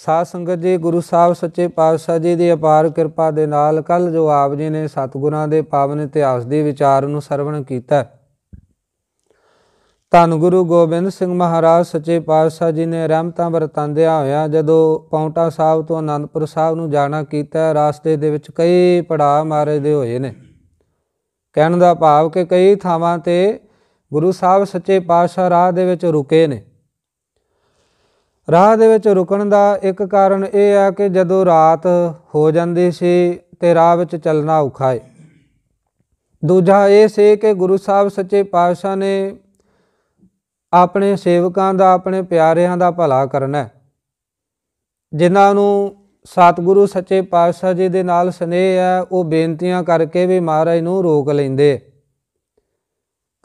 ਸਾਧ ਸੰਗਤ ਜੀ ਗੁਰੂ ਸਾਹਿਬ ਸੱਚੇ ਪਾਤਸ਼ਾਹ ਜੀ ਦੀ ਅਪਾਰ ਕਿਰਪਾ ਦੇ ਨਾਲ ਕੱਲ ਜੋ ਆਪ ਜੀ ਨੇ ਸਤਗੁਰਾਂ ਦੇ ਪਾਵਨ ਇਤਿਹਾਸ ਦੇ ਵਿਚਾਰ ਨੂੰ ਸਰਵਣ ਕੀਤਾ ਤਨ ਗੁਰੂ ਗੋਬਿੰਦ ਸਿੰਘ ਮਹਾਰਾਜ ਸੱਚੇ ਪਾਤਸ਼ਾਹ ਜੀ ਨੇ ਰਹਿਮਤਾਂ ਵਰਤਾਂਦਿਆ ਹੋਇਆ ਜਦੋਂ ਪੌਂਟਾ ਸਾਹਿਬ ਤੋਂ ਅਨੰਦਪੁਰ ਸਾਹਿਬ ਨੂੰ ਜਾਣਾ ਕੀਤਾ ਰਾਸਤੇ ਦੇ ਵਿੱਚ ਕਈ ਪੜਾਅ ਮਾਰੇ ਦੇ ਹੋਏ ਨੇ ਕਹਿਣ ਦਾ ਭਾਵ ਕਿ ਕਈ ਥਾਵਾਂ ਤੇ ਗੁਰੂ ਸਾਹਿਬ ਸੱਚੇ ਪਾਤਸ਼ਾਹ ਰਾਹ ਦੇ ਵਿੱਚ ਰੁਕੇ ਨੇ ਰਾਹ ਦੇ ਵਿੱਚ ਰੁਕਣ ਦਾ ਇੱਕ ਕਾਰਨ ਇਹ ਆ ਕਿ ਜਦੋਂ ਰਾਤ ਹੋ ਜਾਂਦੀ ਸੀ ਤੇ ਰਾਹ ਵਿੱਚ ਚੱਲਣਾ ਔਖਾ ਏ ਦੂਜਾ ਇਹ ਸੀ ਕਿ ਗੁਰੂ ਸਾਹਿਬ ਸੱਚੇ ਪਾਤਸ਼ਾਹ ਨੇ ਆਪਣੇ ਸੇਵਕਾਂ ਦਾ ਆਪਣੇ ਪਿਆਰਿਆਂ ਦਾ ਭਲਾ ਕਰਨਾ ਜਿਨ੍ਹਾਂ ਨੂੰ ਸਤਿਗੁਰੂ ਸੱਚੇ ਪਾਤਸ਼ਾਹ ਜੀ ਦੇ ਨਾਲ ਸਨੇਹ ਹੈ ਉਹ ਬੇਨਤੀਆਂ ਕਰਕੇ ਵੀ ਮਹਾਰਾਜ ਨੂੰ ਰੋਕ ਲੈਂਦੇ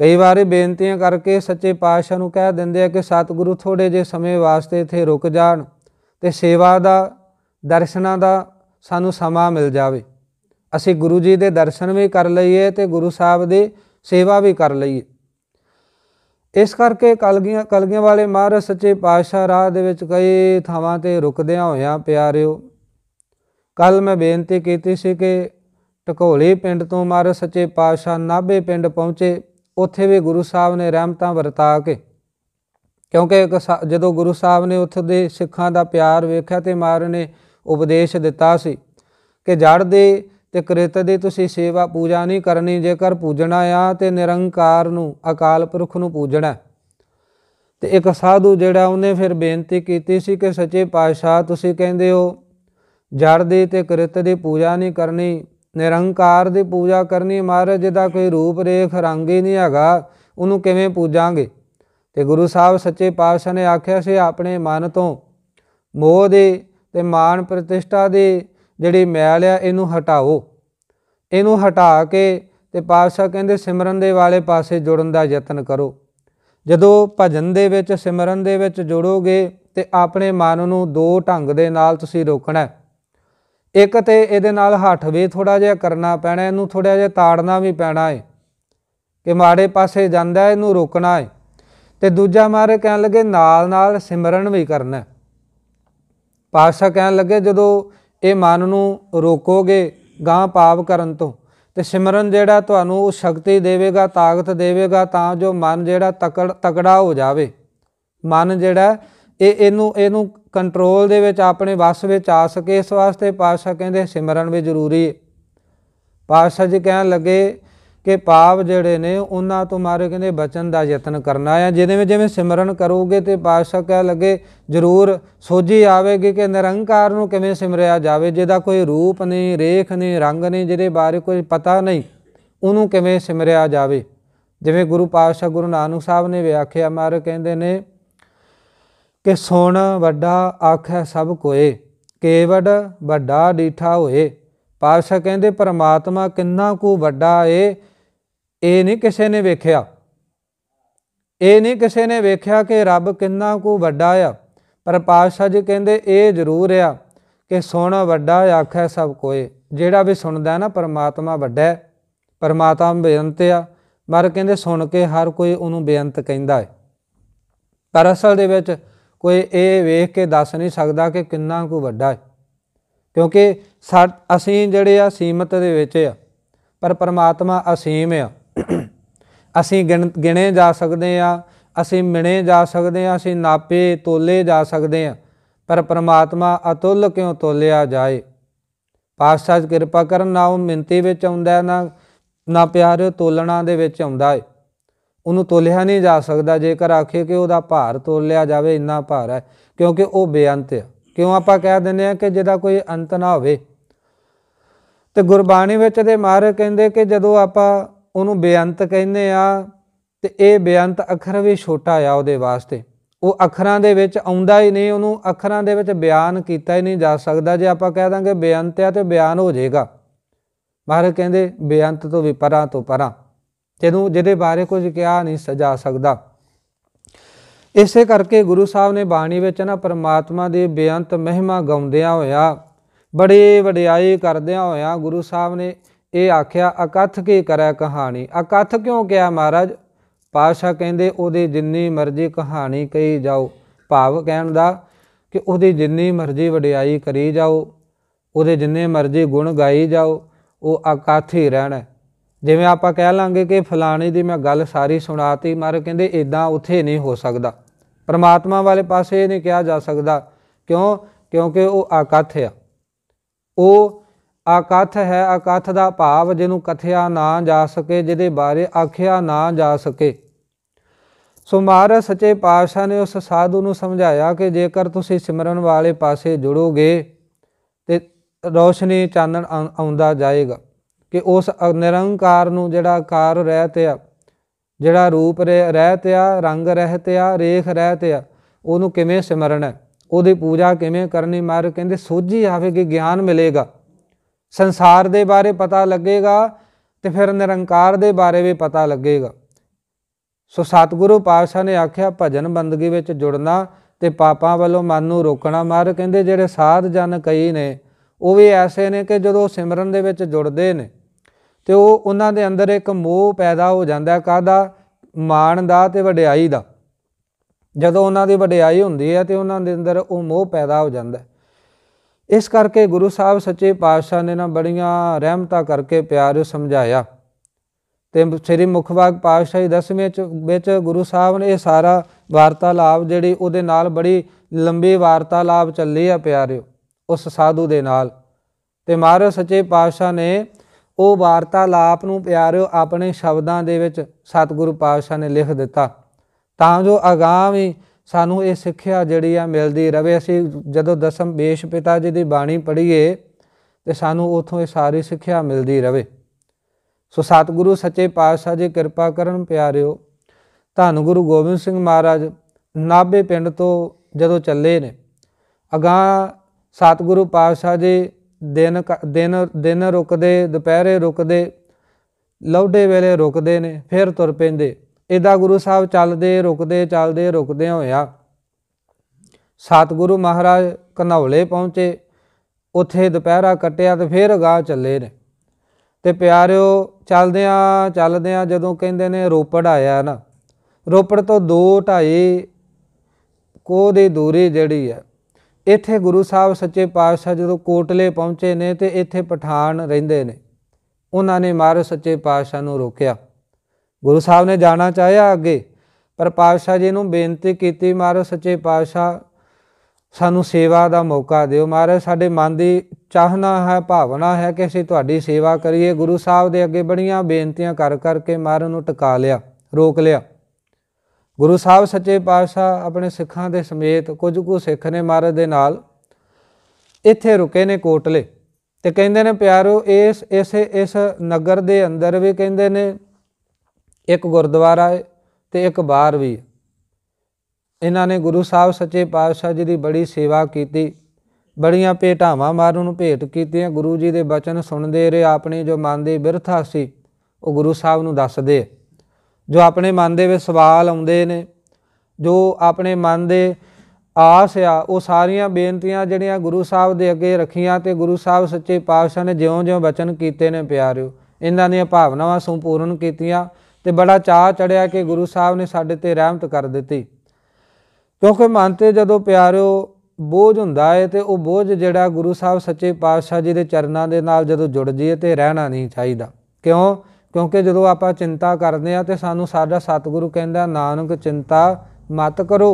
ਕਈ ਵਾਰੀ ਬੇਨਤੀਆਂ ਕਰਕੇ ਸੱਚੇ ਪਾਤਸ਼ਾਹ ਨੂੰ ਕਹਿ ਦਿੰਦੇ ਆ ਕਿ ਸਤਿਗੁਰੂ ਥੋੜੇ ਜੇ ਸਮੇਂ ਵਾਸਤੇ ਇੱਥੇ ਰੁਕ ਜਾਣ ਤੇ ਸੇਵਾ ਦਾ ਦਰਸ਼ਨਾਂ ਦਾ ਸਾਨੂੰ ਸਮਾਂ ਮਿਲ ਜਾਵੇ ਅਸੀਂ ਗੁਰੂ ਜੀ ਦੇ ਦਰਸ਼ਨ ਵੀ ਕਰ ਲਈਏ ਤੇ ਗੁਰੂ ਸਾਹਿਬ ਦੀ ਸੇਵਾ ਵੀ ਕਰ ਲਈਏ ਇਸ ਕਰਕੇ ਕਲਗੀਆਂ ਕਲਗੀਆਂ ਵਾਲੇ ਮਹਾਰਾਜ ਸੱਚੇ ਪਾਤਸ਼ਾਹ ਰਾਹ ਦੇ ਵਿੱਚ ਕਈ ਥਾਵਾਂ ਤੇ ਰੁਕਦਿਆਂ ਹੋਇਆਂ ਪਿਆਰਿਓ ਕੱਲ ਮੈਂ ਬੇਨਤੀ ਕੀਤੀ ਸੀ ਕਿ ਟਕੋਲੇ ਪਿੰਡ ਤੋਂ ਮਹਾਰਾਜ ਸੱਚੇ ਪਾਤਸ਼ਾਹ ਨਾਭੇ ਪਿੰਡ ਪਹੁੰਚੇ ਉੱਥੇ ਵੀ ਗੁਰੂ ਸਾਹਿਬ ਨੇ ਰਹਿਮਤਾਂ ਵਰਤਾ ਕੇ ਕਿਉਂਕਿ ਜਦੋਂ ਗੁਰੂ ਸਾਹਿਬ ਨੇ ਉੱਥੇ ਦੇ ਸਿੱਖਾਂ ਦਾ ਪਿਆਰ ਵੇਖਿਆ ਤੇ ਮਾਰ ਨੇ ਉਪਦੇਸ਼ ਦਿੱਤਾ ਸੀ ਕਿ ਜੜ ਦੇ ਤੇ ਕ੍ਰਿਤ ਦੇ ਤੁਸੀਂ ਸੇਵਾ ਪੂਜਾ ਨਹੀਂ ਕਰਨੀ ਜੇਕਰ ਪੂਜਣਾ ਆ ਤੇ ਨਿਰੰਕਾਰ ਨੂੰ ਅਕਾਲ ਪੁਰਖ ਨੂੰ ਪੂਜਣਾ ਤੇ ਇੱਕ ਸਾਧੂ ਜਿਹੜਾ ਉਹਨੇ ਫਿਰ ਬੇਨਤੀ ਕੀਤੀ ਸੀ ਕਿ ਸੱਚੇ ਪਾਤਸ਼ਾਹ ਤੁਸੀਂ ਕਹਿੰਦੇ ਹੋ ਜੜ ਦੇ ਤੇ ਕ੍ਰਿਤ ਦੇ ਪੂਜਾ ਨਹੀਂ ਕਰਨੀ ਨਿਰੰਕਾਰ ਦੀ ਪੂਜਾ ਕਰਨੀ ਮਹਾਰਾਜ ਦਾ ਕੋਈ ਰੂਪ ਰੇਖ ਰੰਗ ਹੀ ਨਹੀਂ ਹੈਗਾ ਉਹਨੂੰ ਕਿਵੇਂ ਪੂਜਾਂਗੇ ਤੇ ਗੁਰੂ ਸਾਹਿਬ ਸੱਚੇ ਪਾਤਸ਼ਾਹ ਨੇ ਆਖਿਆ ਸੀ ਆਪਣੇ ਮਨ ਤੋਂ ਮੋਹ ਦੇ ਤੇ ਮਾਨ ਪ੍ਰਤਿਸ਼ਠਾ ਦੇ ਜਿਹੜੀ ਮੈਲ ਆ ਇਹਨੂੰ ਹਟਾਓ ਇਹਨੂੰ ਹਟਾ ਕੇ ਤੇ ਪਾਤਸ਼ਾਹ ਕਹਿੰਦੇ ਸਿਮਰਨ ਦੇ ਵਾਲੇ ਪਾਸੇ ਜੁੜਨ ਦਾ ਯਤਨ ਕਰੋ ਜਦੋਂ ਭਜਨ ਦੇ ਵਿੱਚ ਸਿਮਰਨ ਦੇ ਵਿੱਚ ਜੁੜੋਗੇ ਤੇ ਆਪਣੇ ਮਨ ਨੂੰ ਦੋ ਢੰਗ ਦੇ ਨਾਲ ਤੁਸੀਂ ਰੋਕਣਾ ਇੱਕ ਤੇ ਇਹਦੇ ਨਾਲ ਹੱਠ ਵੀ ਥੋੜਾ ਜਿਹਾ ਕਰਨਾ ਪੈਣਾ ਇਹਨੂੰ ਥੋੜਾ ਜਿਹਾ ਤਾੜਨਾ ਵੀ ਪੈਣਾ ਹੈ ਕਿ ਮਾੜੇ ਪਾਸੇ ਜਾਂਦਾ ਇਹਨੂੰ ਰੋਕਣਾ ਹੈ ਤੇ ਦੂਜਾ ਮਾਰੇ ਕਹਿਣ ਲੱਗੇ ਨਾਲ ਨਾਲ ਸਿਮਰਨ ਵੀ ਕਰਨਾ ਪਾਸ਼ਾ ਕਹਿਣ ਲੱਗੇ ਜਦੋਂ ਇਹ ਮਨ ਨੂੰ ਰੋਕੋਗੇ ਗਾਂ ਪਾਪ ਕਰਨ ਤੋਂ ਤੇ ਸਿਮਰਨ ਜਿਹੜਾ ਤੁਹਾਨੂੰ ਉਹ ਸ਼ਕਤੀ ਦੇਵੇਗਾ ਤਾਕਤ ਦੇਵੇਗਾ ਤਾਂ ਜੋ ਮਨ ਜਿਹੜਾ ਤਕੜ ਤਕੜਾ ਹੋ ਜਾਵੇ ਮਨ ਜਿਹੜਾ ਇਹ ਇਹਨੂੰ ਇਹਨੂੰ ਕੰਟਰੋਲ ਦੇ ਵਿੱਚ ਆਪਣੇ ਵਸ ਵਿੱਚ ਆ ਸਕੇ ਇਸ ਵਾਸਤੇ ਪਾਤਸ਼ਾਹ ਕਹਿੰਦੇ ਸਿਮਰਨ ਵੀ ਜ਼ਰੂਰੀ ਹੈ ਪਾਤਸ਼ਾਹ ਜੀ ਕਹਿਣ ਲੱਗੇ ਕਿ ਪਾਪ ਜਿਹੜੇ ਨੇ ਉਹਨਾਂ ਤੋਂ ਮਾਰੇ ਕਹਿੰਦੇ ਬਚਨ ਦਾ ਯਤਨ ਕਰਨਾ ਹੈ ਜਿਵੇਂ ਵਿੱਚ ਜਿਵੇਂ ਸਿਮਰਨ ਕਰੋਗੇ ਤੇ ਪਾਤਸ਼ਾਹ ਕਹਿ ਲੱਗੇ ਜ਼ਰੂਰ ਸੋਝੀ ਆਵੇਗੀ ਕਿ ਨਿਰੰਕਾਰ ਨੂੰ ਕਿਵੇਂ ਸਿਮਰਿਆ ਜਾਵੇ ਜਿਹਦਾ ਕੋਈ ਰੂਪ ਨਹੀਂ ਰੇਖ ਨਹੀਂ ਰੰਗ ਨਹੀਂ ਜਿਹਦੇ ਬਾਰੇ ਕੋਈ ਪਤਾ ਨਹੀਂ ਉਹਨੂੰ ਕਿਵੇਂ ਸਿਮਰਿਆ ਜਾਵੇ ਜਿਵੇਂ ਗੁਰੂ ਪਾਤਸ਼ਾਹ ਗੁਰੂ ਨਾਨਕ ਸਾਹਿਬ ਨੇ ਵਿਆਖਿਆ ਮਾਰੇ ਕਹਿੰਦੇ ਨੇ ਕਿ ਸੁਣ ਵੱਡਾ ਹੈ ਸਭ ਕੋਏ ਕੇਵੜ ਵੱਡਾ ਡੀਠਾ ਹੋਏ ਪਾਸ਼ਾ ਕਹਿੰਦੇ ਪ੍ਰਮਾਤਮਾ ਕਿੰਨਾ ਕੁ ਵੱਡਾ ਏ ਇਹ ਨਹੀਂ ਕਿਸੇ ਨੇ ਵੇਖਿਆ ਇਹ ਨਹੀਂ ਕਿਸੇ ਨੇ ਵੇਖਿਆ ਕਿ ਰੱਬ ਕਿੰਨਾ ਕੁ ਵੱਡਾ ਆ ਪਰ ਪਾਸ਼ਾ ਜੀ ਕਹਿੰਦੇ ਇਹ ਜ਼ਰੂਰ ਆ ਕਿ ਸੁਣ ਵੱਡਾ ਹੈ ਸਭ ਕੋਏ ਜਿਹੜਾ ਵੀ ਸੁਣਦਾ ਨਾ ਪਰਮਾਤਮਾ ਵੱਡਾ ਹੈ ਪਰਮਾਤਮਾ ਬੇਅੰਤ ਆ ਮਰ ਕਹਿੰਦੇ ਸੁਣ ਕੇ ਹਰ ਕੋਈ ਉਹਨੂੰ ਬੇਅੰਤ ਕਹਿੰਦਾ ਹੈ ਪਰ ਅਸਲ ਦੇ ਵਿੱਚ ਕੋਈ ਇਹ ਵੇਖ ਕੇ ਦੱਸ ਨਹੀਂ ਸਕਦਾ ਕਿ ਕਿੰਨਾ ਕੁ ਵੱਡਾ ਹੈ ਕਿਉਂਕਿ ਅਸੀਂ ਜਿਹੜੇ ਆ ਸੀਮਤ ਦੇ ਵਿੱਚ ਆ ਪਰ ਪਰਮਾਤਮਾ ਅਸੀਮ ਆ ਅਸੀਂ ਗਿਣੇ ਜਾ ਸਕਦੇ ਆ ਅਸੀਂ ਮਿਣੇ ਜਾ ਸਕਦੇ ਆ ਅਸੀਂ ਨਾਪੇ ਤੋਲੇ ਜਾ ਸਕਦੇ ਆ ਪਰ ਪਰਮਾਤਮਾ ਅਤੁੱਲ ਕਿਉਂ ਤੋਲਿਆ ਜਾਏ ਪਾਤਸ਼ਾਹ ਕਿਰਪਾ ਕਰਨ ਨਾ ਉਹ ਮਿੰਤੀ ਵਿੱਚ ਆਉਂਦਾ ਨਾ ਨਾ ਪਿਆਰ ਤੋਲਣਾ ਦੇ ਵਿੱਚ ਆਉਂਦਾ ਹੈ ਉਹਨੂੰ ਤੋਲਿਆ ਨਹੀਂ ਜਾ ਸਕਦਾ ਜੇਕਰ ਆਖੇ ਕਿ ਉਹਦਾ ਭਾਰ ਤੋਲਿਆ ਜਾਵੇ ਇੰਨਾ ਭਾਰ ਹੈ ਕਿਉਂਕਿ ਉਹ ਬੇਅੰਤ ਹੈ ਕਿਉਂ ਆਪਾਂ ਕਹਿ ਦਿੰਦੇ ਆ ਕਿ ਜਿਹਦਾ ਕੋਈ ਅੰਤ ਨਾ ਹੋਵੇ ਤੇ ਗੁਰਬਾਣੀ ਵਿੱਚ ਦੇ ਮਾਰ ਕਹਿੰਦੇ ਕਿ ਜਦੋਂ ਆਪਾਂ ਉਹਨੂੰ ਬੇਅੰਤ ਕਹਿੰਦੇ ਆ ਤੇ ਇਹ ਬੇਅੰਤ ਅੱਖਰ ਵੀ ਛੋਟਾ ਆ ਉਹਦੇ ਵਾਸਤੇ ਉਹ ਅੱਖਰਾਂ ਦੇ ਵਿੱਚ ਆਉਂਦਾ ਹੀ ਨਹੀਂ ਉਹਨੂੰ ਅੱਖਰਾਂ ਦੇ ਵਿੱਚ ਬਿਆਨ ਕੀਤਾ ਹੀ ਨਹੀਂ ਜਾ ਸਕਦਾ ਜੇ ਆਪਾਂ ਕਹਿ ਦਾਂਗੇ ਬੇਅੰਤ ਆ ਤੇ ਬਿਆਨ ਹੋ ਜਾਏਗਾ ਮਹਾਰਾਜ ਕਹਿੰਦੇ ਬੇਅੰਤ ਤੋਂ ਵੀ ਪਰਾਂ ਤੋਂ ਪਰਾਂ ਜਿਹਨੂੰ ਜਿਹਦੇ ਬਾਰੇ ਕੁਝ ਕਿਹਾ ਨਹੀਂ ਸਜਾ ਸਕਦਾ ਇਸੇ ਕਰਕੇ ਗੁਰੂ ਸਾਹਿਬ ਨੇ ਬਾਣੀ ਵਿੱਚ ਨਾ ਪਰਮਾਤਮਾ ਦੇ ਬੇਅੰਤ ਮਹਿਮਾ ਗਾਉਂਦਿਆਂ ਹੋਇਆ ਬੜੇ ਵਡਿਆਈ ਕਰਦਿਆਂ ਹੋਇਆ ਗੁਰੂ ਸਾਹਿਬ ਨੇ ਇਹ ਆਖਿਆ ਅਕਥ ਕੀ ਕਰੈ ਕਹਾਣੀ ਅਕਥ ਕਿਉਂ ਕਿਹਾ ਮਹਾਰਾਜ ਪਾਸ਼ਾ ਕਹਿੰਦੇ ਉਹਦੀ ਜਿੰਨੀ ਮਰਜ਼ੀ ਕਹਾਣੀ ਕਹੀ ਜਾਓ ਭਾਵ ਕਹਿਣ ਦਾ ਕਿ ਉਹਦੀ ਜਿੰਨੀ ਮਰਜ਼ੀ ਵਡਿਆਈ ਕਰੀ ਜਾਓ ਉਹਦੇ ਜਿੰਨੇ ਮਰਜ਼ੀ ਗੁਣ ਗਾਈ ਜਾਓ ਉਹ ਅਕਥ ਹੀ ਰਹਿਣਾ ਜਿਵੇਂ ਆਪਾਂ ਕਹਿ ਲਾਂਗੇ ਕਿ ਫਲਾਣੇ ਦੀ ਮੈਂ ਗੱਲ ਸਾਰੀ ਸੁਣਾਤੀ ਮਾਰ ਕਹਿੰਦੇ ਇਦਾਂ ਉਥੇ ਨਹੀਂ ਹੋ ਸਕਦਾ ਪਰਮਾਤਮਾ ਵਾਲੇ ਪਾਸੇ ਇਹ ਨਹੀਂ ਕਿਹਾ ਜਾ ਸਕਦਾ ਕਿਉਂ ਕਿਉਂਕਿ ਉਹ ਆਕਥ ਆ ਉਹ ਆਕਥ ਹੈ ਆਕਥ ਦਾ ਭਾਵ ਜਿਹਨੂੰ ਕਥਿਆ ਨਾ ਜਾ ਸਕੇ ਜਿਹਦੇ ਬਾਰੇ ਆਖਿਆ ਨਾ ਜਾ ਸਕੇ ਸੋ ਮਹਾਰਾ ਸੱਚੇ ਪਾਤਸ਼ਾਹ ਨੇ ਉਸ ਸਾਧੂ ਨੂੰ ਸਮਝਾਇਆ ਕਿ ਜੇਕਰ ਤੁਸੀਂ ਸਿਮਰਨ ਵਾਲੇ ਪਾਸੇ ਜੁੜੋਗੇ ਤੇ ਰੋਸ਼ਨੀ ਚਾਨਣ ਆਉਂਦਾ ਜਾਏਗਾ ਕਿ ਉਸ ਨਿਰੰਕਾਰ ਨੂੰ ਜਿਹੜਾ ਆਕਾਰ ਰਹਿਤ ਆ ਜਿਹੜਾ ਰੂਪ ਰਹਿਤ ਆ ਰੰਗ ਰਹਿਤ ਆ ਰੇਖ ਰਹਿਤ ਆ ਉਹਨੂੰ ਕਿਵੇਂ ਸਿਮਰਨ ਹੈ ਉਹਦੀ ਪੂਜਾ ਕਿਵੇਂ ਕਰਨੀ ਮਾਰ ਕਹਿੰਦੇ ਸੋਝੀ ਆਵੇਗੀ ਗਿਆਨ ਮਿਲੇਗਾ ਸੰਸਾਰ ਦੇ ਬਾਰੇ ਪਤਾ ਲੱਗੇਗਾ ਤੇ ਫਿਰ ਨਿਰੰਕਾਰ ਦੇ ਬਾਰੇ ਵੀ ਪਤਾ ਲੱਗੇਗਾ ਸੋ ਸਤਿਗੁਰੂ ਪਾਤਸ਼ਾਹ ਨੇ ਆਖਿਆ ਭਜਨ ਬੰਦਗੀ ਵਿੱਚ ਜੁੜਨਾ ਤੇ ਪਾਪਾਂ ਵੱਲੋਂ ਮਨ ਨੂੰ ਰੋਕਣਾ ਮਾਰ ਕਹਿੰਦੇ ਜਿਹੜੇ ਸਾਧ ਜਨ ਕਈ ਨੇ ਉਹ ਵੀ ਐਸੇ ਨੇ ਕਿ ਜਦੋਂ ਸਿਮਰਨ ਦੇ ਵਿੱਚ ਜੁੜਦੇ ਨੇ ਤੇ ਉਹ ਉਹਨਾਂ ਦੇ ਅੰਦਰ ਇੱਕ ਮੋਹ ਪੈਦਾ ਹੋ ਜਾਂਦਾ ਕਾਦਾ ਮਾਣ ਦਾ ਤੇ ਵਡਿਆਈ ਦਾ ਜਦੋਂ ਉਹਨਾਂ ਦੀ ਵਡਿਆਈ ਹੁੰਦੀ ਹੈ ਤੇ ਉਹਨਾਂ ਦੇ ਅੰਦਰ ਉਹ ਮੋਹ ਪੈਦਾ ਹੋ ਜਾਂਦਾ ਇਸ ਕਰਕੇ ਗੁਰੂ ਸਾਹਿਬ ਸੱਚੇ ਪਾਤਸ਼ਾਹ ਨੇ ਨਾ ਬੜੀਆਂ ਰਹਿਮਤਾਂ ਕਰਕੇ ਪਿਆਰ ਸਮਝਾਇਆ ਤੇ ਸ੍ਰੀ ਮੁਖਵਾਗ ਪਾਤਸ਼ਾਹੀ ਦਸਵੇਂ ਚ ਵਿੱਚ ਗੁਰੂ ਸਾਹਿਬ ਨੇ ਇਹ ਸਾਰਾ ਵਾਰਤਾਲਾਪ ਜਿਹੜੀ ਉਹਦੇ ਨਾਲ ਬੜੀ ਲੰਬੀ ਵਾਰਤਾਲਾਪ ਚੱਲੀ ਆ ਪਿਆਰਿਓ ਉਸ ਸਾਧੂ ਦੇ ਨਾਲ ਤੇ ਮਹਾਰਾਜ ਸੱਚੇ ਪਾਤਸ਼ਾਹ ਨੇ ਉਹ वार्तालाप ਨੂੰ ਪਿਆਰਿਓ ਆਪਣੇ ਸ਼ਬਦਾਂ ਦੇ ਵਿੱਚ ਸਤਿਗੁਰੂ ਪਾਤਸ਼ਾਹ ਨੇ ਲਿਖ ਦਿੱਤਾ ਤਾਂ ਜੋ ਅਗਾਹ ਵੀ ਸਾਨੂੰ ਇਹ ਸਿੱਖਿਆ ਜਿਹੜੀ ਆ ਮਿਲਦੀ ਰਵੇ ਅਸੀਂ ਜਦੋਂ ਦਸਮ ਬੇਸ਼ ਪਿਤਾ ਜੀ ਦੀ ਬਾਣੀ ਪੜ੍ਹੀਏ ਤੇ ਸਾਨੂੰ ਉਥੋਂ ਇਹ ਸਾਰੀ ਸਿੱਖਿਆ ਮਿਲਦੀ ਰਵੇ ਸੋ ਸਤਿਗੁਰੂ ਸੱਚੇ ਪਾਤਸ਼ਾਹ ਜੀ ਕਿਰਪਾ ਕਰਨ ਪਿਆਰਿਓ ਧੰਨ ਗੁਰੂ ਗੋਬਿੰਦ ਸਿੰਘ ਮਹਾਰਾਜ ਨਾਭੇ ਪਿੰਡ ਤੋਂ ਜਦੋਂ ਚੱਲੇ ਨੇ ਅਗਾ ਸਤਿਗੁਰੂ ਪਾਤਸ਼ਾਹ ਜੀ ਦਿਨ ਦਿਨ ਦਿਨ ਰੁਕਦੇ ਦੁਪਹਿਰੇ ਰੁਕਦੇ ਲੌਡੇ ਵੇਲੇ ਰੁਕਦੇ ਨੇ ਫਿਰ ਤੁਰ ਪੈਂਦੇ ਇਦਾਂ ਗੁਰੂ ਸਾਹਿਬ ਚੱਲਦੇ ਰੁਕਦੇ ਚੱਲਦੇ ਰੁਕਦੇ ਹੋਇਆ ਸਤਿਗੁਰੂ ਮਹਾਰਾਜ ਕਨੌਲੇ ਪਹੁੰਚੇ ਉੱਥੇ ਦੁਪਹਿਰਾ ਕੱਟਿਆ ਤੇ ਫਿਰ ਗਾਹ ਚੱਲੇ ਨੇ ਤੇ ਪਿਆਰਿਓ ਚੱਲਦੇ ਆ ਚੱਲਦੇ ਆ ਜਦੋਂ ਕਹਿੰਦੇ ਨੇ ਰੋਪੜ ਆਇਆ ਨਾ ਰੋਪੜ ਤੋਂ 2 2.5 ਕੋ ਦੀ ਦੂਰੀ ਜਿਹੜੀ ਹੈ ਇੱਥੇ ਗੁਰੂ ਸਾਹਿਬ ਸੱਚੇ ਪਾਤਸ਼ਾਹ ਜਦੋਂ ਕੋਟਲੇ ਪਹੁੰਚੇ ਨੇ ਤੇ ਇੱਥੇ ਪਠਾਨ ਰਹਿੰਦੇ ਨੇ ਉਹਨਾਂ ਨੇ ਮਾਰੋ ਸੱਚੇ ਪਾਤਸ਼ਾਹ ਨੂੰ ਰੋਕਿਆ ਗੁਰੂ ਸਾਹਿਬ ਨੇ ਜਾਣਾ ਚਾਹਿਆ ਅੱਗੇ ਪਰ ਪਾਤਸ਼ਾਹ ਜੀ ਨੂੰ ਬੇਨਤੀ ਕੀਤੀ ਮਾਰੋ ਸੱਚੇ ਪਾਤਸ਼ਾਹ ਸਾਨੂੰ ਸੇਵਾ ਦਾ ਮੌਕਾ ਦਿਓ ਮਾਰੇ ਸਾਡੇ ਮਨ ਦੀ ਚਾਹਨਾ ਹੈ ਭਾਵਨਾ ਹੈ ਕਿ ਅਸੀਂ ਤੁਹਾਡੀ ਸੇਵਾ ਕਰੀਏ ਗੁਰੂ ਸਾਹਿਬ ਦੇ ਅੱਗੇ ਬੜੀਆਂ ਬੇਨਤੀਆਂ ਕਰ ਕਰਕੇ ਮਹਾਰਾਜ ਨੂੰ ਟਿਕਾ ਲਿਆ ਰੋਕ ਲਿਆ ਗੁਰੂ ਸਾਹਿਬ ਸੱਚੇ ਪਾਤਸ਼ਾਹ ਆਪਣੇ ਸਿੱਖਾਂ ਦੇ ਸਮੇਤ ਕੁਝ ਕੁ ਸਿੱਖ ਨੇ ਮਹਾਰਾਜ ਦੇ ਨਾਲ ਇੱਥੇ ਰੁਕੇ ਨੇ ਕੋਟਲੇ ਤੇ ਕਹਿੰਦੇ ਨੇ ਪਿਆਰੋ ਇਸ ਇਸ ਇਸ ਨਗਰ ਦੇ ਅੰਦਰ ਵੀ ਕਹਿੰਦੇ ਨੇ ਇੱਕ ਗੁਰਦੁਆਰਾ ਹੈ ਤੇ ਇੱਕ ਬਾਹਰ ਵੀ ਇਹਨਾਂ ਨੇ ਗੁਰੂ ਸਾਹਿਬ ਸੱਚੇ ਪਾਤਸ਼ਾਹ ਜੀ ਦੀ ਬੜੀ ਸੇਵਾ ਕੀਤੀ ਬੜੀਆਂ ਭੇਟਾਵਾਂ ਮਾਰਨ ਨੂੰ ਭੇਟ ਕੀਤੀਆਂ ਗੁਰੂ ਜੀ ਦੇ ਬਚਨ ਸੁਣਦੇ ਰਹੇ ਆਪਣੀ ਜੋ ਮਨ ਦੀ ਬਿਰਥਾ ਸੀ ਉਹ ਗੁਰੂ ਸਾਹਿਬ ਨੂੰ ਦੱਸਦੇ ਜੋ ਆਪਣੇ ਮਨ ਦੇ ਵਿੱਚ ਸਵਾਲ ਆਉਂਦੇ ਨੇ ਜੋ ਆਪਣੇ ਮਨ ਦੇ ਆਸ ਆ ਉਹ ਸਾਰੀਆਂ ਬੇਨਤੀਆਂ ਜਿਹੜੀਆਂ ਗੁਰੂ ਸਾਹਿਬ ਦੇ ਅੱਗੇ ਰੱਖੀਆਂ ਤੇ ਗੁਰੂ ਸਾਹਿਬ ਸੱਚੇ ਪਾਤਸ਼ਾਹ ਨੇ ਜਿਉਂ-ਜਿਉਂ ਬਚਨ ਕੀਤੇ ਨੇ ਪਿਆਰਿਓ ਇਹਨਾਂ ਦੀਆਂ ਭਾਵਨਾਵਾਂ ਸੰਪੂਰਨ ਕੀਤੀਆਂ ਤੇ ਬੜਾ ਚਾਹ ਚੜਿਆ ਕਿ ਗੁਰੂ ਸਾਹਿਬ ਨੇ ਸਾਡੇ ਤੇ ਰਹਿਮਤ ਕਰ ਦਿੱਤੀ ਕਿਉਂਕਿ ਮਨ ਤੇ ਜਦੋਂ ਪਿਆਰਿਓ ਬੋਝ ਹੁੰਦਾ ਹੈ ਤੇ ਉਹ ਬੋਝ ਜਿਹੜਾ ਗੁਰੂ ਸਾਹਿਬ ਸੱਚੇ ਪਾਤਸ਼ਾਹ ਜੀ ਦੇ ਚਰਨਾਂ ਦੇ ਨਾਲ ਜਦੋਂ ਜੁੜ ਜੀਏ ਤੇ ਰਹਿਣਾ ਨਹੀਂ ਚਾਹੀਦਾ ਕਿਉਂ ਕਿਉਂਕਿ ਜਦੋਂ ਆਪਾਂ ਚਿੰਤਾ ਕਰਦੇ ਆ ਤੇ ਸਾਨੂੰ ਸਾਡਾ ਸਤਿਗੁਰੂ ਕਹਿੰਦਾ ਨਾਨਕ ਚਿੰਤਾ ਮਤ ਕਰੋ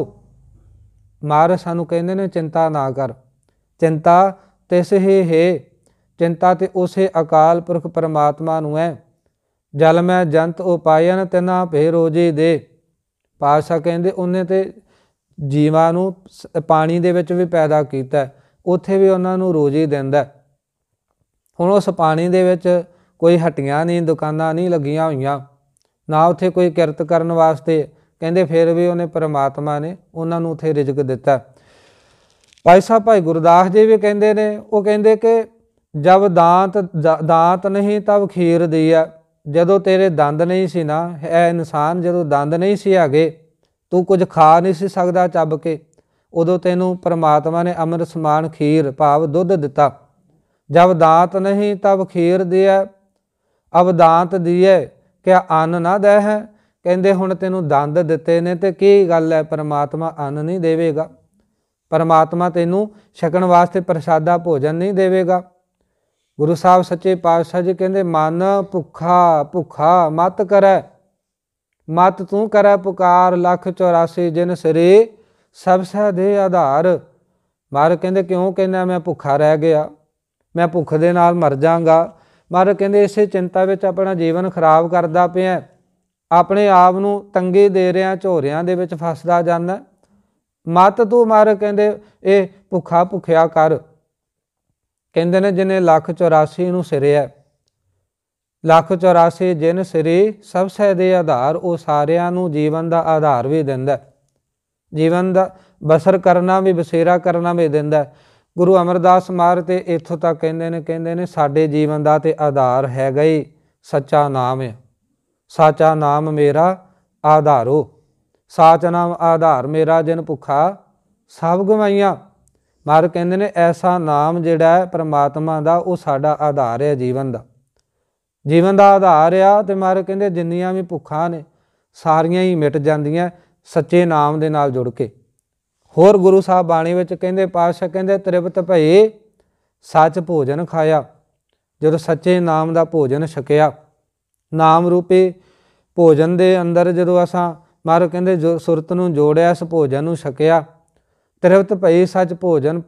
ਮਾਰ ਸਾਨੂੰ ਕਹਿੰਦੇ ਨੇ ਚਿੰਤਾ ਨਾ ਕਰ ਚਿੰਤਾ ਤਿਸ ਹੀ ਹੈ ਚਿੰਤਾ ਤੇ ਉਸੇ ਅਕਾਲ ਪੁਰਖ ਪਰਮਾਤਮਾ ਨੂੰ ਹੈ ਜਲ ਮੈਂ ਜੰਤ ਉਪਾਇਨ ਤਿਨਾ ਭੇ ਰੋਜੀ ਦੇ ਪਾਸ਼ਾ ਕਹਿੰਦੇ ਉਹਨੇ ਤੇ ਜੀਵਾਂ ਨੂੰ ਪਾਣੀ ਦੇ ਵਿੱਚ ਵੀ ਪੈਦਾ ਕੀਤਾ ਉੱਥੇ ਵੀ ਉਹਨਾਂ ਨੂੰ ਰੋਜੀ ਦਿੰਦਾ ਹੁਣ ਉਸ ਪਾਣੀ ਦੇ ਵਿੱਚ ਕੋਈ ਹਟੀਆਂ ਨਹੀਂ ਦੁਕਾਨਾਂ ਨਹੀਂ ਲੱਗੀਆਂ ਹੋਈਆਂ ਨਾ ਉੱਥੇ ਕੋਈ ਕਿਰਤ ਕਰਨ ਵਾਸਤੇ ਕਹਿੰਦੇ ਫਿਰ ਵੀ ਉਹਨੇ ਪਰਮਾਤਮਾ ਨੇ ਉਹਨਾਂ ਨੂੰ ਉੱਥੇ ਰਿਜ਼ਕ ਦਿੱਤਾ ਭਾਈ ਸਾਹਿਬ ਭਾਈ ਗੁਰਦਾਸ ਜੀ ਵੀ ਕਹਿੰਦੇ ਨੇ ਉਹ ਕਹਿੰਦੇ ਕਿ ਜਦ ਦਾਂਤ ਦਾਂਤ ਨਹੀਂ ਤਬ ਖੀਰ ਆ ਜਦੋਂ ਤੇਰੇ ਦੰਦ ਨਹੀਂ ਸੀ ਨਾ ਐ ਇਨਸਾਨ ਜਦੋਂ ਦੰਦ ਨਹੀਂ ਸੀ ਹੈਗੇ ਤੂੰ ਕੁਝ ਖਾ ਨਹੀਂ ਸੀ ਸਕਦਾ ਚੱਬ ਕੇ ਉਦੋਂ ਤੈਨੂੰ ਪਰਮਾਤਮਾ ਨੇ ਅੰਮ੍ਰਿਤ ਸਮਾਨ ਖੀਰ ਭਾਵ ਦੁੱਧ ਦਿੱਤਾ ਜਦ ਦਾਤ ਨਹੀਂ ਤਬ ਖੀਰ ਆ ਅਵਦਾਂਤ ਦੀਏ ਕਿਆ ਅੰਨ ਨਾ ਦੇ ਹੈ ਕਹਿੰਦੇ ਹੁਣ ਤੈਨੂੰ ਦੰਦ ਦਿੱਤੇ ਨੇ ਤੇ ਕੀ ਗੱਲ ਹੈ ਪਰਮਾਤਮਾ ਅੰਨ ਨਹੀਂ ਦੇਵੇਗਾ ਪਰਮਾਤਮਾ ਤੈਨੂੰ ਛਕਣ ਵਾਸਤੇ ਪ੍ਰਸ਼ਾਦਾ ਭੋਜਨ ਨਹੀਂ ਦੇਵੇਗਾ ਗੁਰੂ ਸਾਹਿਬ ਸੱਚੇ ਪਾਤਸ਼ਾਹ ਜੀ ਕਹਿੰਦੇ ਮਨ ਭੁੱਖਾ ਭੁੱਖਾ ਮਤ ਕਰੈ ਮਤ ਤੂੰ ਕਰੈ ਪੁਕਾਰ ਲੱਖ 84 ਜਨ ਸਰੇ ਸਭ ਸਹਿ ਦੇ ਆਧਾਰ ਮਾਰ ਕਹਿੰਦੇ ਕਿਉਂ ਕਹਿੰਦਾ ਮੈਂ ਭੁੱਖਾ ਰਹਿ ਗਿਆ ਮੈਂ ਭੁੱਖ ਦੇ ਨਾਲ ਮਰ ਜਾਗਾ ਮਹਾਰਾਜ ਕਹਿੰਦੇ ਇਸੇ ਚਿੰਤਾ ਵਿੱਚ ਆਪਣਾ ਜੀਵਨ ਖਰਾਬ ਕਰਦਾ ਪਿਆ ਆਪਣੇ ਆਪ ਨੂੰ ਤੰਗੇ ਦੇ ਰਿਆਂ ਝੋਰਿਆਂ ਦੇ ਵਿੱਚ ਫਸਦਾ ਜਾਂਦਾ ਮਤ ਤੂੰ ਮਾਰ ਕਹਿੰਦੇ ਇਹ ਭੁੱਖਾ ਭੁਖਿਆ ਕਰ ਕਹਿੰਦੇ ਨੇ ਜਿਨੇ ਲੱਖ 84 ਨੂੰ ਸਿਰਿਆ ਲੱਖ 84 ਜਿਨ ਸਿਰੇ ਸਭ ਸਹਿ ਦੇ ਆਧਾਰ ਉਹ ਸਾਰਿਆਂ ਨੂੰ ਜੀਵਨ ਦਾ ਆਧਾਰ ਵੀ ਦਿੰਦਾ ਜੀਵਨ ਦਾ ਬਸਰ ਕਰਨਾ ਵੀ ਬਸੇਰਾ ਕਰਨਾ ਵੀ ਦਿੰਦਾ ਗੁਰੂ ਅਮਰਦਾਸ ਮਹਾਰਾਜ ਤੇ ਇੱਥੋਂ ਤੱਕ ਕਹਿੰਦੇ ਨੇ ਕਹਿੰਦੇ ਨੇ ਸਾਡੇ ਜੀਵਨ ਦਾ ਤੇ ਆਧਾਰ ਹੈ ਗਈ ਸੱਚਾ ਨਾਮ ਹੈ ਸੱਚਾ ਨਾਮ ਮੇਰਾ ਆਧਾਰੋ ਸੱਚ ਨਾਮ ਆਧਾਰ ਮੇਰਾ ਜਨ ਭੁਖਾ ਸਭ ਗਵਾਈਆਂ ਮਾਰ ਕਹਿੰਦੇ ਨੇ ਐਸਾ ਨਾਮ ਜਿਹੜਾ ਹੈ ਪ੍ਰਮਾਤਮਾ ਦਾ ਉਹ ਸਾਡਾ ਆਧਾਰ ਹੈ ਜੀਵਨ ਦਾ ਜੀਵਨ ਦਾ ਆਧਾਰ ਆ ਤੇ ਮਾਰ ਕਹਿੰਦੇ ਜਿੰਨੀਆਂ ਵੀ ਭੁੱਖਾਂ ਨੇ ਸਾਰੀਆਂ ਹੀ ਮਿਟ ਜਾਂਦੀਆਂ ਸੱਚੇ ਨਾਮ ਦੇ ਨਾਲ ਜੁੜ ਕੇ ਹੋਰ ਗੁਰੂ ਸਾਹਿਬ ਬਾਣੀ ਵਿੱਚ ਕਹਿੰਦੇ ਪਾਤਸ਼ਾਹ ਕਹਿੰਦੇ ਤ੍ਰਿਪਤ ਭਈ ਸੱਚ ਭੋਜਨ ਖਾਇਆ ਜਦੋਂ ਸੱਚੇ ਨਾਮ ਦਾ ਭੋਜਨ ਛਕਿਆ ਨਾਮ ਰੂਪੇ ਭੋਜਨ ਦੇ ਅੰਦਰ ਜਦੋਂ ਅਸਾਂ ਮਾਰੋ ਕਹਿੰਦੇ ਜੋ ਸੁਰਤ ਨੂੰ ਜੋੜਿਆ ਇਸ ਭੋਜਨ ਨੂੰ ਛਕਿਆ ਤ੍ਰਿਪਤ ਭਈ ਸੱਚ ਭੋਜਨ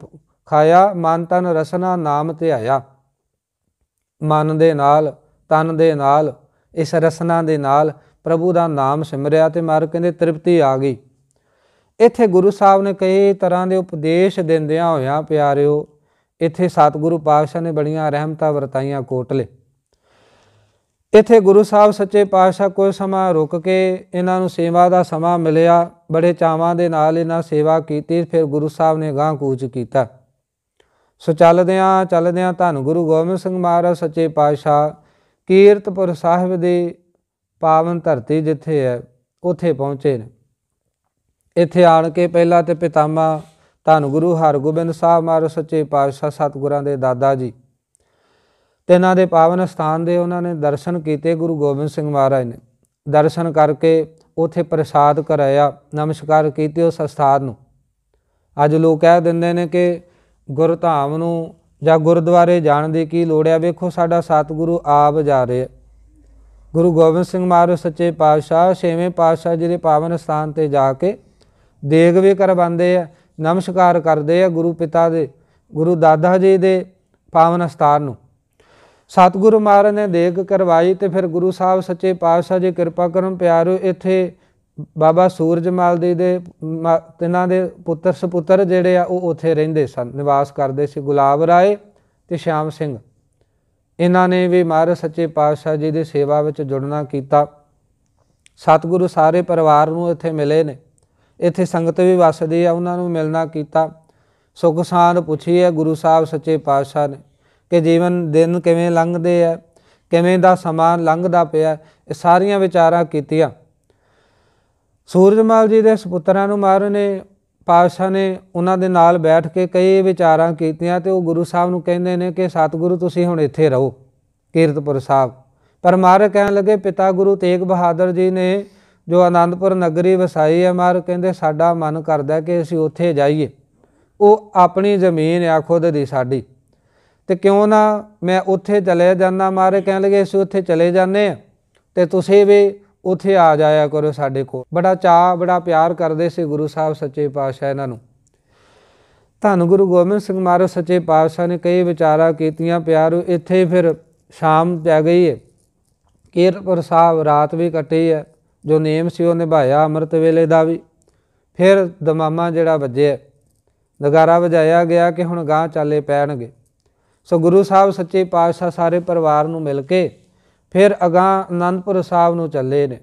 ਖਾਇਆ ਮਨ ਤਨ ਰਸਨਾ ਨਾਮ ਤੇ ਆਇਆ ਮਨ ਦੇ ਨਾਲ ਤਨ ਦੇ ਨਾਲ ਇਸ ਰਸਨਾ ਦੇ ਨਾਲ ਪ੍ਰਭੂ ਦਾ ਨਾਮ ਸਿਮਰਿਆ ਤੇ ਮਾਰ ਕਹਿੰਦੇ ਤ੍ਰਿਪਤੀ ਆ ਗਈ ਇੱਥੇ ਗੁਰੂ ਸਾਹਿਬ ਨੇ ਕਈ ਤਰ੍ਹਾਂ ਦੇ ਉਪਦੇਸ਼ ਦਿੰਦਿਆਂ ਹੋਇਆ ਪਿਆਰਿਓ ਇੱਥੇ ਸਤਿਗੁਰੂ ਪਾਤਸ਼ਾਹ ਨੇ ਬੜੀਆਂ ਰਹਿਮਤਾਂ ਵਰਤਾਈਆਂ ਕੋਟਲੇ ਇੱਥੇ ਗੁਰੂ ਸਾਹਿਬ ਸੱਚੇ ਪਾਤਸ਼ਾਹ ਕੋਈ ਸਮਾਂ ਰੁਕ ਕੇ ਇਹਨਾਂ ਨੂੰ ਸੇਵਾ ਦਾ ਸਮਾਂ ਮਿਲਿਆ ਬੜੇ ਚਾਵਾਂ ਦੇ ਨਾਲ ਇਹਨਾਂ ਸੇਵਾ ਕੀਤੀ ਫਿਰ ਗੁਰੂ ਸਾਹਿਬ ਨੇ ਗਾਂ ਕੂਚ ਕੀਤਾ ਸੋ ਚੱਲਦਿਆਂ ਚੱਲਦਿਆਂ ਧੰਨ ਗੁਰੂ ਗੋਬਿੰਦ ਸਿੰਘ ਮਹਾਰਾਜ ਸੱਚੇ ਪਾਤਸ਼ਾਹ ਕੀਰਤਪੁਰ ਸਾਹਿਬ ਦੇ ਪਾਵਨ ਧਰਤੀ ਜਿੱਥੇ ਹੈ ਉੱਥੇ ਪਹੁੰਚੇ ਨੇ ਇੱਥੇ ਆਣ ਕੇ ਪਹਿਲਾਂ ਤੇ ਪਿਤਾਮਾ ਧੰਨ ਗੁਰੂ ਹਰਗੋਬਿੰਦ ਸਾਹਿਬ ਮਾਰੋ ਸੱਚੇ ਪਾਤਸ਼ਾਹ ਸਤਿਗੁਰਾਂ ਦੇ ਦਾਦਾ ਜੀ ਤੇ ਇਹਨਾਂ ਦੇ ਪਾਵਨ ਸਥਾਨ ਦੇ ਉਹਨਾਂ ਨੇ ਦਰਸ਼ਨ ਕੀਤੇ ਗੁਰੂ ਗੋਬਿੰਦ ਸਿੰਘ ਮਹਾਰਾਜ ਨੇ ਦਰਸ਼ਨ ਕਰਕੇ ਉਥੇ ਪ੍ਰਸਾਦ ਕਰਾਇਆ ਨਮਸਕਾਰ ਕੀਤੇ ਉਸ ਸਥਾਨ ਨੂੰ ਅੱਜ ਲੋਕ ਕਹਿ ਦਿੰਦੇ ਨੇ ਕਿ ਗੁਰਧਾਮ ਨੂੰ ਜਾਂ ਗੁਰਦੁਆਰੇ ਜਾਣ ਦੀ ਕੀ ਲੋੜ ਹੈ ਵੇਖੋ ਸਾਡਾ ਸਤਿਗੁਰੂ ਆਪ ਜਾ ਰਿਹਾ ਗੁਰੂ ਗੋਬਿੰਦ ਸਿੰਘ ਮਹਾਰਾਜ ਸੱਚੇ ਪਾਤਸ਼ਾਹ ਛੇਵੇਂ ਪਾਤਸ਼ਾਹ ਜਿਹਦੇ ਪਾਵਨ ਸਥਾਨ ਤੇ ਜਾ ਕੇ ਦੇਗ ਵੀ ਕਰਵਾਉਂਦੇ ਆ ਨਮਸਕਾਰ ਕਰਦੇ ਆ ਗੁਰੂ ਪਿਤਾ ਦੇ ਗੁਰੂ ਦਾਦਾ ਜੀ ਦੇ ਪਾਵਨ ਸਥਾਨ ਨੂੰ ਸਤਿਗੁਰੂ ਮਹਾਰਾਜ ਨੇ ਦੇਗ ਕਰਵਾਈ ਤੇ ਫਿਰ ਗੁਰੂ ਸਾਹਿਬ ਸੱਚੇ ਪਾਤਸ਼ਾਹ ਜੀ ਕਿਰਪਾ ਕਰਮ ਪਿਆਰੋ ਇੱਥੇ ਬਾਬਾ ਸੂਰਜਮਾਲ ਜੀ ਦੇ ਤਿੰਨਾਂ ਦੇ ਪੁੱਤਰ ਸੁਪੁੱਤਰ ਜਿਹੜੇ ਆ ਉਹ ਉੱਥੇ ਰਹਿੰਦੇ ਸਨ ਨਿਵਾਸ ਕਰਦੇ ਸੀ ਗੁਲਾਬ ਰਾਏ ਤੇ ਸ਼ਾਮ ਸਿੰਘ ਇਹਨਾਂ ਨੇ ਵੀ ਮਹਾਰਾਜ ਸੱਚੇ ਪਾਤਸ਼ਾਹ ਜੀ ਦੀ ਸੇਵਾ ਵਿੱਚ ਜੁੜਨਾ ਕੀਤਾ ਸਤਿਗੁਰੂ ਸਾਰੇ ਪਰਿਵਾਰ ਨੂੰ ਇੱਥੇ ਮਿਲੇ ਨੇ ਇੱਥੇ ਸੰਗਤ ਵੀ ਵਸਦੀ ਆ ਉਹਨਾਂ ਨੂੰ ਮਿਲਣਾ ਕੀਤਾ ਸੋ ਪੁੱਛੀ ਹੈ ਗੁਰੂ ਸਾਹਿਬ ਸੱਚੇ ਪਾਤਸ਼ਾਹ ਨੇ ਕਿ ਜੀਵਨ ਦਿਨ ਕਿਵੇਂ ਲੰਘਦੇ ਆ ਕਿਵੇਂ ਦਾ ਸਮਾਂ ਲੰਘਦਾ ਪਿਆ ਇਹ ਸਾਰੀਆਂ ਵਿਚਾਰਾਂ ਕੀਤੀਆਂ ਸੂਰਜਮਾਲ ਜੀ ਦੇ ਸੁਪੁੱਤਰਾਂ ਨੂੰ ਮਾਰ ਨੇ ਪਾਤਸ਼ਾਹ ਨੇ ਉਹਨਾਂ ਦੇ ਨਾਲ ਬੈਠ ਕੇ ਕਈ ਵਿਚਾਰਾਂ ਕੀਤੀਆਂ ਤੇ ਉਹ ਗੁਰੂ ਸਾਹਿਬ ਨੂੰ ਕਹਿੰਦੇ ਨੇ ਕਿ ਸਤਿਗੁਰੂ ਤੁਸੀਂ ਹੁਣ ਇੱਥੇ ਰਹੋ ਕੀਰਤਪੁਰ ਸਾਹਿਬ ਪਰ ਮਾਰ ਕਹਿਣ ਲੱਗੇ ਪਿਤਾ ਗੁਰੂ ਤੇਗ ਬਹਾਦਰ ਜੀ ਨੇ ਜੋ ਆਨੰਦਪੁਰ ਨਗਰੀ ਵਸਾਈ ਹੈ ਮਾਰ ਕਹਿੰਦੇ ਸਾਡਾ ਮਨ ਕਰਦਾ ਕਿ ਅਸੀਂ ਉੱਥੇ ਜਾਈਏ ਉਹ ਆਪਣੀ ਜ਼ਮੀਨ ਆ ਖੁਦ ਦੀ ਸਾਡੀ ਤੇ ਕਿਉਂ ਨਾ ਮੈਂ ਉੱਥੇ ਚਲੇ ਜਾਣਾ ਮਾਰੇ ਕਹਿਣ ਲਗੇ ਅਸੀਂ ਉੱਥੇ ਚਲੇ ਜਾਂਦੇ ਆ ਤੇ ਤੁਸੀਂ ਵੀ ਉੱਥੇ ਆ ਜਾਇਆ ਕਰੋ ਸਾਡੇ ਕੋਲ ਬੜਾ ਚਾਹ ਬੜਾ ਪਿਆਰ ਕਰਦੇ ਸੀ ਗੁਰੂ ਸਾਹਿਬ ਸੱਚੇ ਪਾਤਸ਼ਾਹ ਇਹਨਾਂ ਨੂੰ ਧੰਨ ਗੁਰੂ ਗੋਬਿੰਦ ਸਿੰਘ ਮਾਰੇ ਸੱਚੇ ਪਾਤਸ਼ਾਹ ਨੇ ਕਈ ਵਿਚਾਰਾ ਕੀਤੀਆਂ ਪਿਆਰੋ ਇੱਥੇ ਫਿਰ ਸ਼ਾਮ ਪੈ ਗਈ ਹੈ ਕੀਰਤਪੁਰ ਸਾਹਿਬ ਰਾਤ ਵੀ ਕੱਟੀ ਹੈ ਜੋ ਨੇਮ ਸੀ ਉਹ ਨਿਭਾਇਆ ਅੰਮ੍ਰਿਤ ਵੇਲੇ ਦਾ ਵੀ ਫਿਰ ਦਮਾਮਾ ਜਿਹੜਾ ਵੱਜਿਆ ਨਗਾਰਾ ਵਜਾਇਆ ਗਿਆ ਕਿ ਹੁਣ ਗਾਂ ਚਾਲੇ ਪੈਣਗੇ ਸੋ ਗੁਰੂ ਸਾਹਿਬ ਸੱਚੇ ਪਾਤਸ਼ਾਹ ਸਾਰੇ ਪਰਿਵਾਰ ਨੂੰ ਮਿਲ ਕੇ ਫਿਰ ਅਗਾ ਆਨੰਦਪੁਰ ਸਾਹਿਬ ਨੂੰ ਚੱਲੇ ਨੇ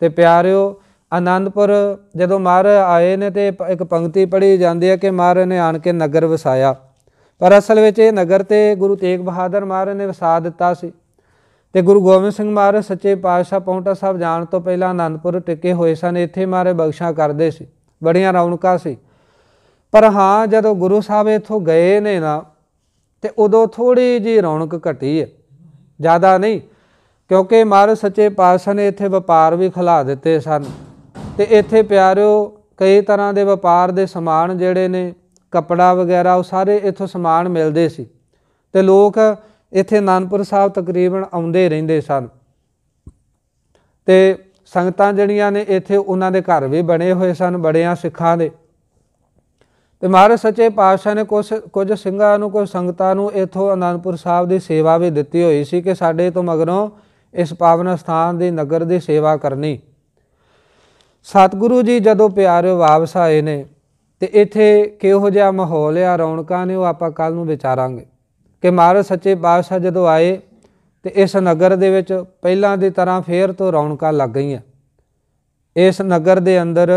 ਤੇ ਪਿਆਰਿਓ ਆਨੰਦਪੁਰ ਜਦੋਂ ਮਹਾਰਾਜ ਆਏ ਨੇ ਤੇ ਇੱਕ ਪੰਕਤੀ ਪੜ੍ਹੀ ਜਾਂਦੀ ਹੈ ਕਿ ਮਹਾਰਾਜ ਨੇ ਆਣ ਕੇ ਨਗਰ ਵਸਾਇਆ ਪਰ ਅਸਲ ਵਿੱਚ ਇਹ ਨਗਰ ਤੇ ਗੁਰੂ ਤੇਗ ਬਹਾਦਰ ਮਹਾਰਾਜ ਨੇ ਵਸਾ ਦਿੱਤਾ ਸੀ ਤੇ ਗੁਰੂ ਗੋਬਿੰਦ ਸਿੰਘ ਮਹਾਰਾਜ ਸੱਚੇ ਪਾਤਸ਼ਾਹ ਪੌਂਟਾ ਸਾਹਿਬ ਜਾਣ ਤੋਂ ਪਹਿਲਾਂ ਆਨੰਦਪੁਰ ਟਿਕੇ ਹੋਏ ਸਨ ਇੱਥੇ ਮਾਰੇ ਬਖਸ਼ਾ ਕਰਦੇ ਸੀ ਬੜੀਆਂ ਰੌਣਕਾਂ ਸੀ ਪਰ ਹਾਂ ਜਦੋਂ ਗੁਰੂ ਸਾਹਿਬ ਇੱਥੋਂ ਗਏ ਨੇ ਨਾ ਤੇ ਉਦੋਂ ਥੋੜੀ ਜੀ ਰੌਣਕ ਘਟੀ ਹੈ ਜ਼ਿਆਦਾ ਨਹੀਂ ਕਿਉਂਕਿ ਮਹਾਰਾਜ ਸੱਚੇ ਪਾਤਸ਼ਾਹ ਨੇ ਇੱਥੇ ਵਪਾਰ ਵੀ ਖਿਲਾ ਦਿੱਤੇ ਸਨ ਤੇ ਇੱਥੇ ਪਿਆਰਿਓ ਕਈ ਤਰ੍ਹਾਂ ਦੇ ਵਪਾਰ ਦੇ ਸਮਾਨ ਜਿਹੜੇ ਨੇ ਕਪੜਾ ਵਗੈਰਾ ਉਹ ਸਾਰੇ ਇੱਥੋਂ ਸਮਾਨ ਮਿਲਦੇ ਸੀ ਤੇ ਲੋਕ ਇੱਥੇ ਨਾਨਪੁਰ ਸਾਹਿਬ ਤਕਰੀਬਨ ਆਉਂਦੇ ਰਹਿੰਦੇ ਸਨ ਤੇ ਸੰਗਤਾਂ ਜਿਹੜੀਆਂ ਨੇ ਇੱਥੇ ਉਹਨਾਂ ਦੇ ਘਰ ਵੀ ਬਣੇ ਹੋਏ ਸਨ ਬੜਿਆਂ ਸਿੱਖਾਂ ਦੇ ਤੇ ਮਹਾਰਾਜ ਸੱਚੇ ਪਾਤਸ਼ਾਹ ਨੇ ਕੁਝ ਕੁਝ ਸਿੰਘਾਂ ਨੂੰ ਕੁਝ ਸੰਗਤਾਂ ਨੂੰ ਇੱਥੋਂ ਅਨੰਦਪੁਰ ਸਾਹਿਬ ਦੀ ਸੇਵਾ ਵੀ ਦਿੱਤੀ ਹੋਈ ਸੀ ਕਿ ਸਾਡੇ ਤੋਂ ਮਗਰੋਂ ਇਸ ਪਾਵਨ ਸਥਾਨ ਦੀ ਨਗਰ ਦੀ ਸੇਵਾ ਕਰਨੀ ਸਤਿਗੁਰੂ ਜੀ ਜਦੋਂ ਪਿਆਰਿਓ ਵਾਪਸ ਆਏ ਨੇ ਤੇ ਇੱਥੇ ਕਿਹੋ ਜਿਹਾ ਮਾਹੌਲ ਆ ਰੌਣਕਾਂ ਨੇ ਉਹ ਆਪਾਂ ਕੱਲ ਨੂੰ ਵਿਚਾਰਾਂਗੇ ਕਿ ਮਹਾਰਾਜ ਸੱਚੇ ਪਾਤਸ਼ਾਹ ਜਦੋਂ ਆਏ ਤੇ ਇਸ ਨਗਰ ਦੇ ਵਿੱਚ ਪਹਿਲਾਂ ਦੀ ਤਰ੍ਹਾਂ ਫੇਰ ਤੋਂ ਰੌਣਕਾਂ ਲੱਗ ਗਈਆਂ ਇਸ ਨਗਰ ਦੇ ਅੰਦਰ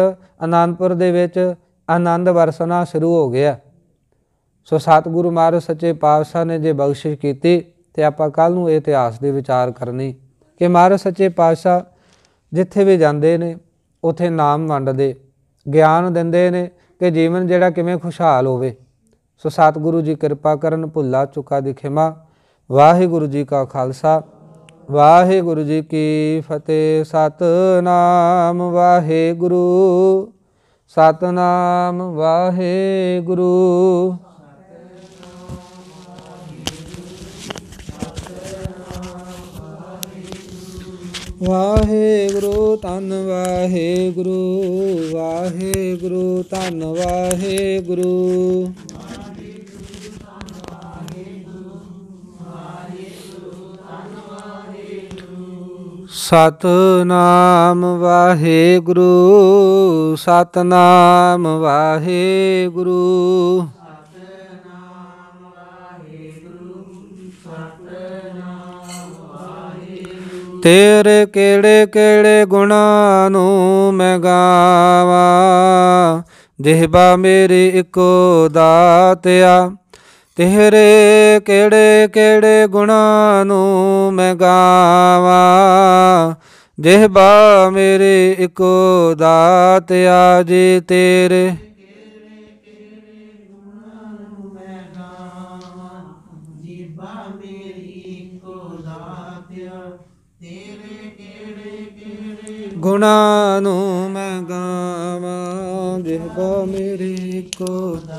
ਆਨੰਦਪੁਰ ਦੇ ਵਿੱਚ ਆਨੰਦ ਵਰਸਣਾ ਸ਼ੁਰੂ ਹੋ ਗਿਆ ਸੋ ਸਤਿਗੁਰੂ ਮਹਾਰਾਜ ਸੱਚੇ ਪਾਤਸ਼ਾਹ ਨੇ ਜੇ ਬਖਸ਼ਿਸ਼ ਕੀਤੀ ਤੇ ਆਪਾਂ ਕੱਲ ਨੂੰ ਇਤਿਹਾਸ ਦੇ ਵਿਚਾਰ ਕਰਨੀ ਕਿ ਮਹਾਰਾਜ ਸੱਚੇ ਪਾਤਸ਼ਾਹ ਜਿੱਥੇ ਵੀ ਜਾਂਦੇ ਨੇ ਉਥੇ ਨਾਮ ਵੰਡਦੇ ਗਿਆਨ ਦਿੰਦੇ ਨੇ ਕਿ ਜੀਵਨ ਜਿਹੜਾ ਕਿਵੇਂ ਖੁਸ਼ਹਾਲ ਹੋਵੇ ਸੋ ਸਤਿਗੁਰੂ ਜੀ ਕਿਰਪਾ ਕਰਨ ਭੁੱਲਾ ਚੁਕਾ ਦੀ ਵਾਹਿਗੁਰੂ ਜੀ ਕਾ ਖਾਲਸਾ ਵਾਹਿਗੁਰੂ ਜੀ ਕੀ ਫਤਿਹ ਸਤਨਾਮ ਵਾਹਿਗੁਰੂ ਸਤਨਾਮ ਵਾਹਿਗੁਰੂ ਵਾਹਿਗੁਰੂ ਧੰਨ ਵਾਹਿਗੁਰੂ ਵਾਹਿਗੁਰੂ ਧੰਨ ਵਾਹਿਗੁਰੂ ਸਤਨਾਮ ਵਾਹਿਗੁਰੂ ਸਤਨਾਮ ਵਾਹਿਗੁਰੂ ਤੇਰੇ ਕਿਹੜੇ ਕਿਹੜੇ ਗੁਣਾਂ ਨੂੰ ਮੈਂ ਗਾਵਾਂ ਜਿਹਬਾ ਮੇਰੇ ਇੱਕੋ ਦਾਤਿਆ ਤੇਰੇ ਕਿਹੜੇ ਕਿਹੜੇ ਗੁਣਾ ਨੂੰ ਮੈਂ ਗਾਵਾਂ ਜਿਹਬਾ ਮੇਰੇ ਇੱਕੋ ਆ ਜੀ ਤੇਰੇ ਗੁਣਾ ਨੂੰ ਮੈਂ ਗਾਵਾਂ ਜਿਹਬਾ ਮੇਰੇ ਇੱਕੋ ਦਾਤ